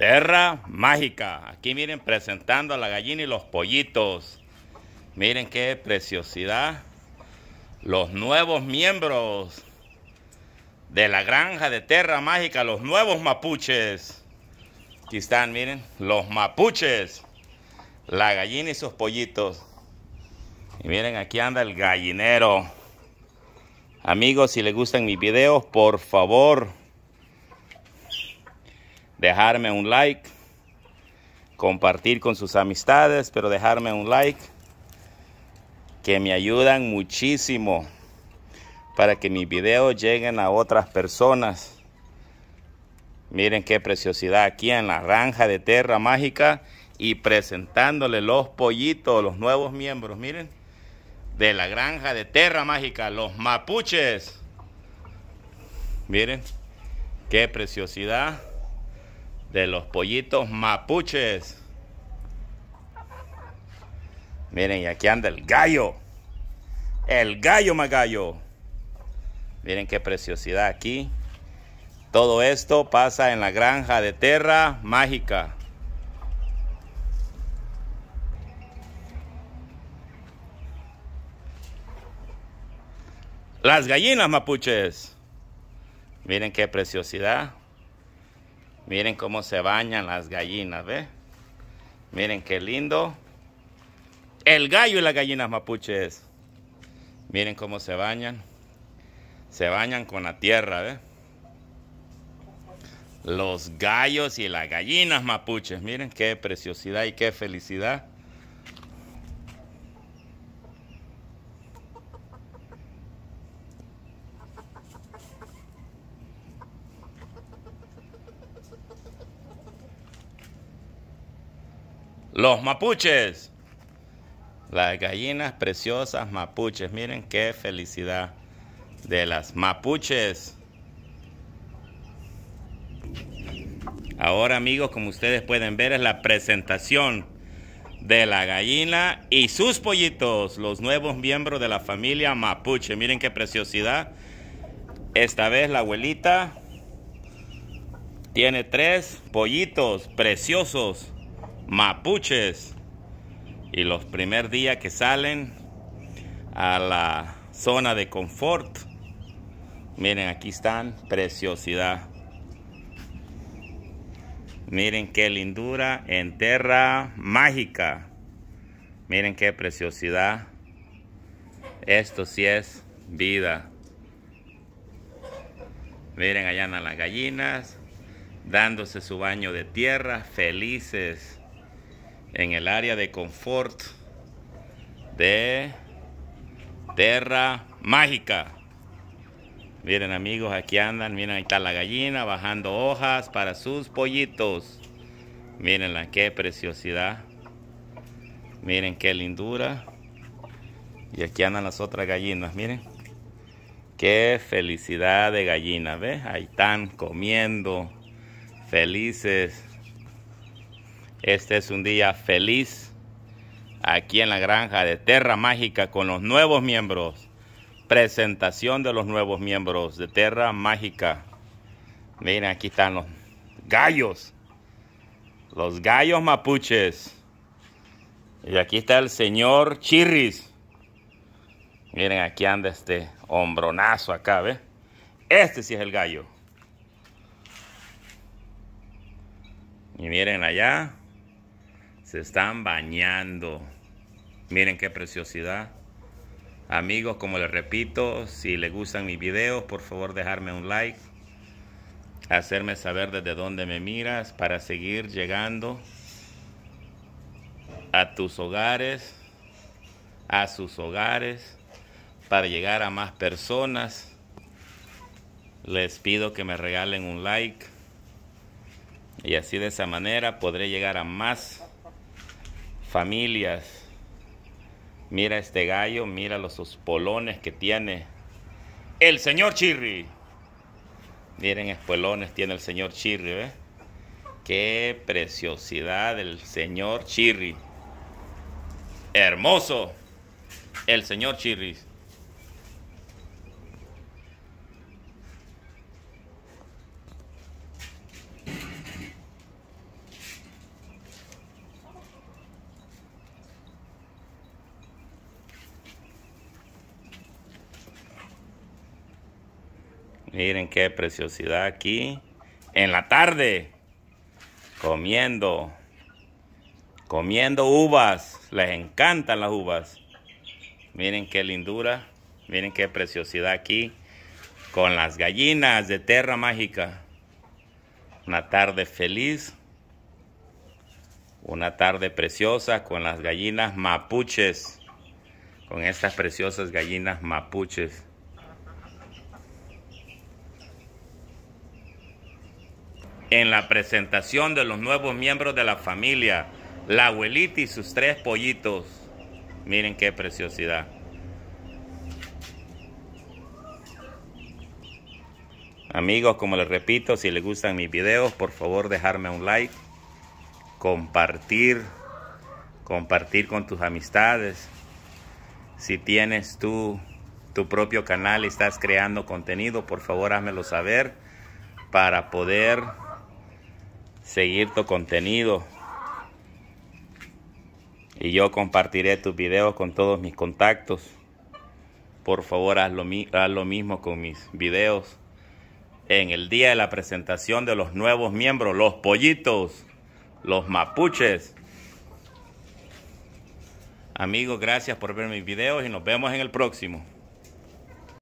Terra mágica. Aquí miren presentando a la gallina y los pollitos. Miren qué preciosidad. Los nuevos miembros de la granja de Terra mágica, los nuevos mapuches. Aquí están, miren, los mapuches. La gallina y sus pollitos. Y miren, aquí anda el gallinero. Amigos, si les gustan mis videos, por favor, dejarme un like, compartir con sus amistades, pero dejarme un like, que me ayudan muchísimo para que mis videos lleguen a otras personas. Miren qué preciosidad aquí en la granja de Tierra Mágica y presentándole los pollitos, los nuevos miembros, miren, de la granja de Tierra Mágica, los mapuches. Miren, qué preciosidad de los pollitos mapuches. Miren, y aquí anda el gallo. El gallo magallo. Miren qué preciosidad aquí. Todo esto pasa en la granja de Terra Mágica. Las gallinas mapuches. Miren qué preciosidad. Miren cómo se bañan las gallinas, ¿ve? Miren qué lindo. El gallo y las gallinas mapuches. Miren cómo se bañan. Se bañan con la tierra, ¿ve? Los gallos y las gallinas mapuches. Miren qué preciosidad y qué felicidad. Los mapuches. Las gallinas preciosas mapuches. Miren qué felicidad de las mapuches. Ahora amigos, como ustedes pueden ver, es la presentación de la gallina y sus pollitos, los nuevos miembros de la familia mapuche. Miren qué preciosidad. Esta vez la abuelita tiene tres pollitos preciosos mapuches. Y los primer día que salen a la zona de confort, miren, aquí están, preciosidad. Miren qué lindura en tierra mágica. Miren qué preciosidad. Esto sí es vida. Miren allá andan las gallinas dándose su baño de tierra, felices en el área de confort de Terra Mágica. Miren amigos, aquí andan, miren ahí está la gallina bajando hojas para sus pollitos. la qué preciosidad. Miren qué lindura. Y aquí andan las otras gallinas, miren. Qué felicidad de gallinas, ¿ves? Ahí están comiendo, felices. Este es un día feliz aquí en la granja de Terra Mágica con los nuevos miembros. Presentación de los nuevos miembros de Terra Mágica. Miren, aquí están los gallos. Los gallos mapuches. Y aquí está el señor Chirris. Miren, aquí anda este hombronazo acá, ¿ves? Este sí es el gallo. Y miren allá, se están bañando. Miren qué preciosidad. Amigos, como les repito, si les gustan mis videos, por favor dejarme un like. Hacerme saber desde dónde me miras para seguir llegando a tus hogares, a sus hogares, para llegar a más personas. Les pido que me regalen un like y así de esa manera podré llegar a más familias. Mira este gallo, mira los espolones que tiene el señor Chirri. Miren, espolones tiene el señor Chirri, ¿eh? Qué preciosidad el señor Chirri. Hermoso el señor Chirri. Miren qué preciosidad aquí. En la tarde. Comiendo. Comiendo uvas. Les encantan las uvas. Miren qué lindura. Miren qué preciosidad aquí. Con las gallinas de Tierra Mágica. Una tarde feliz. Una tarde preciosa con las gallinas mapuches. Con estas preciosas gallinas mapuches. en la presentación de los nuevos miembros de la familia, la abuelita y sus tres pollitos. Miren qué preciosidad. Amigos, como les repito, si les gustan mis videos, por favor dejarme un like, compartir, compartir con tus amistades. Si tienes tú tu propio canal y estás creando contenido, por favor házmelo saber para poder seguir tu contenido. Y yo compartiré tus videos con todos mis contactos. Por favor, haz lo, haz lo mismo con mis videos. En el día de la presentación de los nuevos miembros, los pollitos, los mapuches. Amigos, gracias por ver mis videos y nos vemos en el próximo.